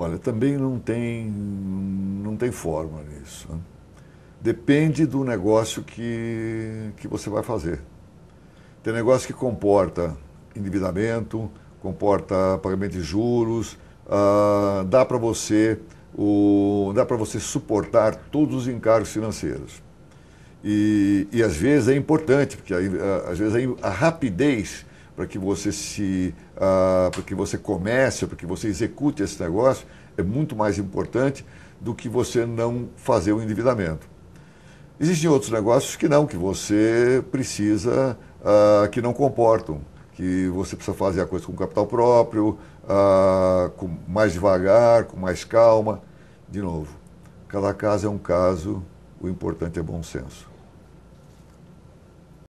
Olha, também não tem, não tem forma nisso. Né? Depende do negócio que, que você vai fazer. Tem negócio que comporta endividamento, comporta pagamento de juros, ah, dá para você o, dá para você suportar todos os encargos financeiros. E, e às vezes é importante, porque ah, às vezes a, a rapidez para que você se, uh, para que você comece, para que você execute esse negócio, é muito mais importante do que você não fazer o endividamento. Existem outros negócios que não, que você precisa, uh, que não comportam, que você precisa fazer a coisa com capital próprio, uh, com mais devagar, com mais calma. De novo, cada caso é um caso, o importante é bom senso.